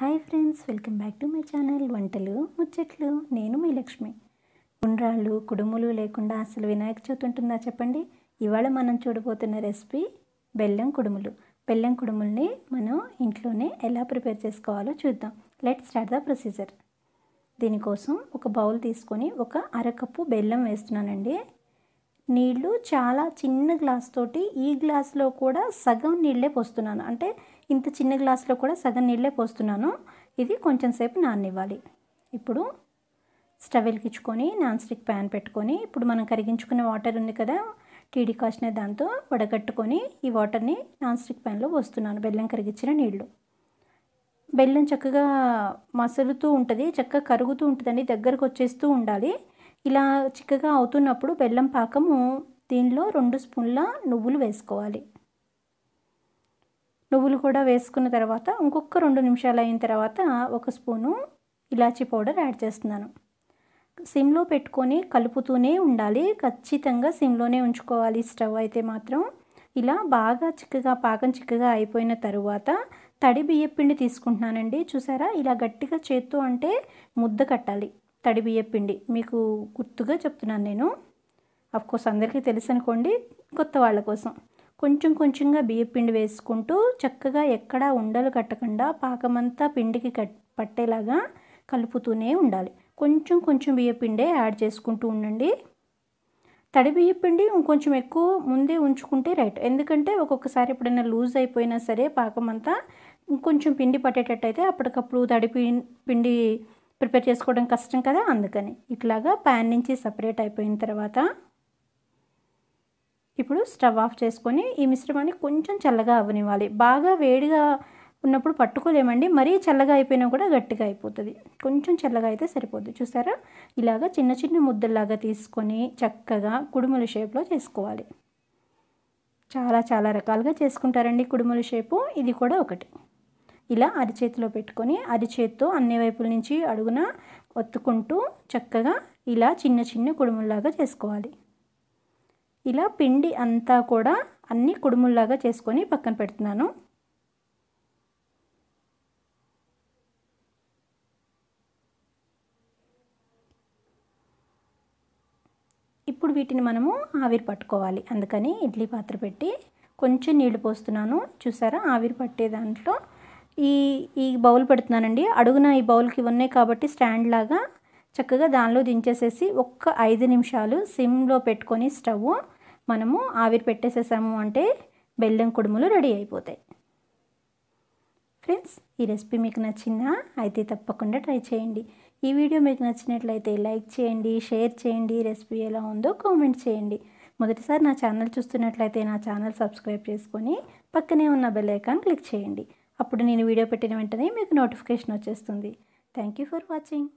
hi friends welcome back to my channel వంటలు ముచ్చట్లు నేను మీ లక్ష్మి గుండ్రాళ్ళు కుడుములు లేకుండా అసలు వినాయక చవితి ఉంటుందా చెప్పండి ఇవాళ మనం చూడబోతున్న రెసిపీ బెల్లం కుడుములు బెల్లం కుడుములని మనం ఇంట్లోనే ఎలా ప్రిపేర్ చేసుకోవాలో చూద్దాం లెట్ స్టార్ట్ ద ప్రొసీజర్ దీనికోసం ఒక బౌల్ తీసుకొని ఒక అరకప్పు బెల్లం వేస్తున్నానండి నీళ్లు చాలా చిన్న గ్లాస్ తోటి ఈ గ్లాస్లో కూడా సగం నీళ్ళే పోస్తున్నాను అంటే ఇంత చిన్న గ్లాస్లో కూడా సగం నీళ్ళే పోస్తున్నాను ఇది కొంచెం సేపు నాననివ్వాలి ఇప్పుడు స్టవ్ వెలిగించుకొని నాన్ స్టిక్ ప్యాన్ పెట్టుకొని ఇప్పుడు మనం కరిగించుకున్న వాటర్ ఉంది కదా టీడీ డికాషన్ దాంతో వడగట్టుకొని ఈ వాటర్ని నాన్ స్టిక్ ప్యాన్లో పోస్తున్నాను బెల్లం కరిగించిన నీళ్లు బెల్లం చక్కగా మసలుతూ ఉంటుంది చక్కగా కరుగుతూ ఉంటుందండి దగ్గరకు వచ్చేస్తూ ఉండాలి ఇలా చిక్కగా అవుతున్నప్పుడు బెల్లం పాకము దీనిలో రెండు స్పూన్ల నువ్వులు వేసుకోవాలి నువ్వులు కూడా వేసుకున్న తర్వాత ఇంకొక రెండు నిమిషాలు అయిన తర్వాత ఒక స్పూను ఇలాచీ పౌడర్ యాడ్ చేస్తున్నాను సిమ్లో పెట్టుకొని కలుపుతూనే ఉండాలి ఖచ్చితంగా సిమ్లోనే ఉంచుకోవాలి స్టవ్ అయితే మాత్రం ఇలా బాగా చిక్కగా పాకం చిక్కగా అయిపోయిన తరువాత తడి బియ్యపిండి తీసుకుంటున్నానండి చూసారా ఇలా గట్టిగా చేత్తు అంటే ముద్ద కట్టాలి తడి బియ్యపిండి మీకు గుర్తుగా చెప్తున్నాను నేను అఫ్కోర్స్ అందరికీ తెలుసు అనుకోండి కొత్త వాళ్ళ కోసం కొంచెం కొంచెంగా బియ్య పిండి వేసుకుంటూ చక్కగా ఎక్కడా ఉండలు కట్టకుండా పాకమంతా పిండికి కట్ పట్టేలాగా కలుపుతూనే ఉండాలి కొంచెం కొంచెం బియ్య పిండే యాడ్ చేసుకుంటూ ఉండండి తడి బియ్య పిండి ఇంకొంచెం ఎక్కువ ముందే ఉంచుకుంటే రైట్ ఎందుకంటే ఒక్కొక్కసారి ఎప్పుడైనా లూజ్ అయిపోయినా సరే పాకం అంతా ఇంకొంచెం పిండి పట్టేటట్టయితే అప్పటికప్పుడు తడి పిండి ప్రిపేర్ చేసుకోవడం కష్టం కదా అందుకని ఇట్లాగా ప్యాన్ నుంచి సపరేట్ అయిపోయిన తర్వాత ఇప్పుడు స్టవ్ ఆఫ్ చేసుకొని ఈ మిశ్రమాన్ని కొంచెం చల్లగా అవనివ్వాలి బాగా వేడిగా ఉన్నప్పుడు పట్టుకోలేమండి మరీ చల్లగా అయిపోయినా కూడా గట్టిగా అయిపోతుంది కొంచెం చల్లగా అయితే సరిపోతుంది చూసారా ఇలాగా చిన్న చిన్న ముద్దల్లాగా తీసుకొని చక్కగా కుడుముల షేప్లో చేసుకోవాలి చాలా చాలా రకాలుగా చేసుకుంటారండి కుడుముల షేపు ఇది కూడా ఒకటి ఇలా అరిచేతిలో పెట్టుకొని అరిచేతితో అన్ని వైపుల నుంచి అడుగున ఒత్తుకుంటూ చక్కగా ఇలా చిన్న చిన్న కుడుముల్లాగా చేసుకోవాలి ఇలా పిండి అంతా కూడా అన్నీ కుడుముల్లాగా చేసుకొని పక్కన పెడుతున్నాను ఇప్పుడు వీటిని మనము ఆవిరి పట్టుకోవాలి అందుకని ఇడ్లీ పాత్ర పెట్టి కొంచెం నీళ్లు పోస్తున్నాను చూసారా ఆవిరి పట్టే దాంట్లో ఈ ఈ బౌల్ పెడుతున్నానండి అడుగున ఈ బౌల్కి ఉన్నాయి కాబట్టి స్టాండ్ లాగా చక్కగా దానిలో దించేసేసి ఒక్క ఐదు నిమిషాలు సిమ్లో పెట్టుకొని స్టవ్ మనము ఆవిరి పెట్టేసేసాము అంటే బెల్లం కుడుములు రెడీ అయిపోతాయి ఫ్రెండ్స్ ఈ రెసిపీ మీకు నచ్చిందా అయితే తప్పకుండా ట్రై చేయండి ఈ వీడియో మీకు నచ్చినట్లయితే లైక్ చేయండి షేర్ చేయండి రెసిపీ ఎలా ఉందో కామెంట్ చేయండి మొదటిసారి నా ఛానల్ చూస్తున్నట్లయితే నా ఛానల్ సబ్స్క్రైబ్ చేసుకొని పక్కనే ఉన్న బెల్ ఐకాన్ క్లిక్ చేయండి అప్పుడు నేను వీడియో పెట్టిన వెంటనే మీకు నోటిఫికేషన్ వచ్చేస్తుంది థ్యాంక్ యూ ఫర్ వాచింగ్